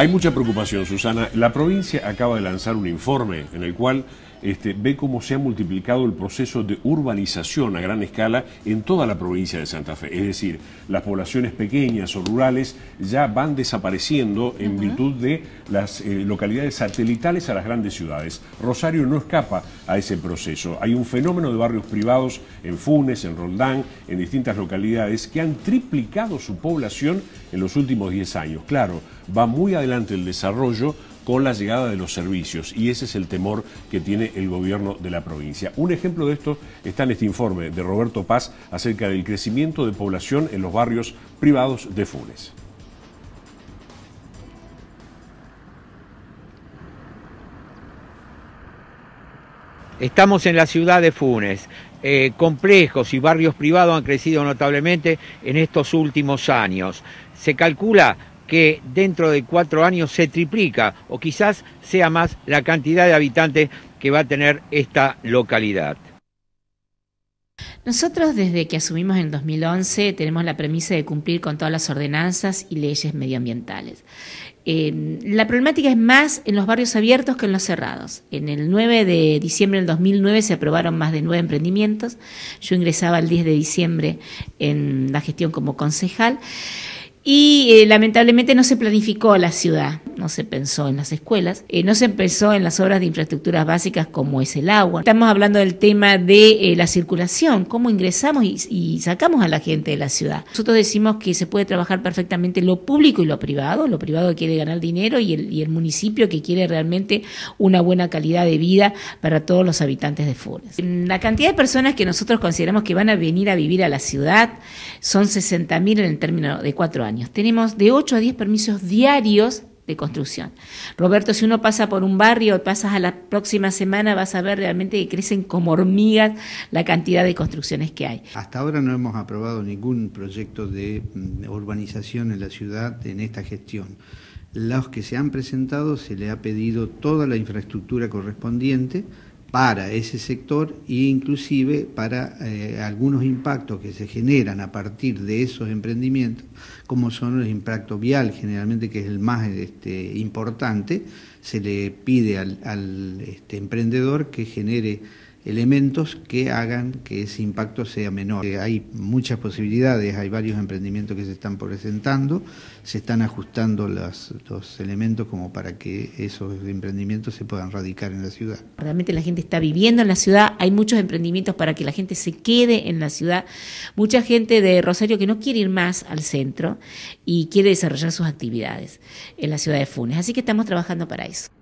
Hay mucha preocupación, Susana. La provincia acaba de lanzar un informe en el cual este, ve cómo se ha multiplicado el proceso de urbanización a gran escala en toda la provincia de Santa Fe. Es decir, las poblaciones pequeñas o rurales ya van desapareciendo en virtud de las eh, localidades satelitales a las grandes ciudades. Rosario no escapa a ese proceso. Hay un fenómeno de barrios privados en Funes, en Roldán, en distintas localidades que han triplicado su población en los últimos 10 años. Claro, va muy adelante el desarrollo, con la llegada de los servicios y ese es el temor que tiene el gobierno de la provincia. Un ejemplo de esto está en este informe de Roberto Paz acerca del crecimiento de población en los barrios privados de Funes. Estamos en la ciudad de Funes. Eh, complejos y barrios privados han crecido notablemente en estos últimos años. Se calcula que dentro de cuatro años se triplica o quizás sea más la cantidad de habitantes que va a tener esta localidad. Nosotros desde que asumimos en 2011 tenemos la premisa de cumplir con todas las ordenanzas y leyes medioambientales. Eh, la problemática es más en los barrios abiertos que en los cerrados. En el 9 de diciembre del 2009 se aprobaron más de nueve emprendimientos. Yo ingresaba el 10 de diciembre en la gestión como concejal y eh, lamentablemente no se planificó la ciudad, no se pensó en las escuelas, eh, no se pensó en las obras de infraestructuras básicas como es el agua. Estamos hablando del tema de eh, la circulación, cómo ingresamos y, sacamos a la gente de la ciudad. Nosotros decimos que se puede trabajar perfectamente lo público y lo privado, lo privado que quiere ganar dinero y el, municipio que quiere realmente una buena calidad de vida para todos los habitantes de Funes. La cantidad de personas que nosotros consideramos que van a venir a vivir a la ciudad son 60.000 en el término de cuatro años. Tenemos de 8 a 10 permisos diarios de construcción. Roberto, si uno pasa por un barrio, pasas a la próxima semana, vas a ver realmente que crecen como hormigas la cantidad de construcciones que hay. Hasta ahora no hemos aprobado ningún proyecto de mm, urbanización en la ciudad en esta gestión. Los que se han presentado se le ha pedido toda la infraestructura correspondiente para ese sector e inclusive para eh, algunos impactos que se generan a partir de esos emprendimientos, como son el impacto vial generalmente, que es el más este, importante, se le pide al, este, emprendedor que genere elementos que hagan que ese impacto sea menor. Eh, hay muchas posibilidades, hay varios emprendimientos que se están presentando, se están ajustando los, elementos como para que esos emprendimientos se puedan radicar en la ciudad. Realmente la gente está viviendo en la ciudad, hay muchos emprendimientos para que la gente se quede en la ciudad, mucha gente de Rosario que no quiere ir más al centro y quiere desarrollar sus actividades en la ciudad de Funes, así que estamos trabajando para eso.